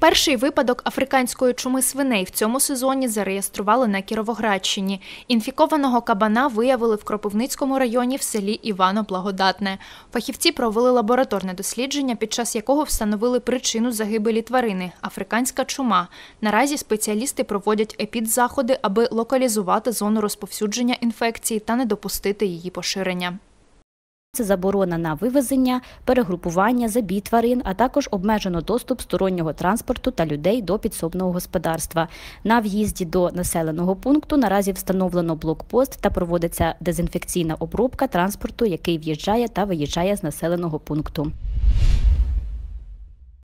Перший випадок африканської чуми свиней в цьому сезоні зареєстрували на Кіровоградщині. Інфікованого кабана виявили в Кропивницькому районі в селі Івано-Благодатне. Фахівці провели лабораторне дослідження, під час якого встановили причину загибелі тварини африканська чума. Наразі спеціалісти проводять епідзаходи, аби локалізувати зону розповсюдження інфекції та не допустити її поширення. Це заборона на вивезення, перегрупування, забій тварин, а також обмежено доступ стороннього транспорту та людей до підсобного господарства. На в'їзді до населеного пункту наразі встановлено блокпост та проводиться дезінфекційна обробка транспорту, який в'їжджає та виїжджає з населеного пункту.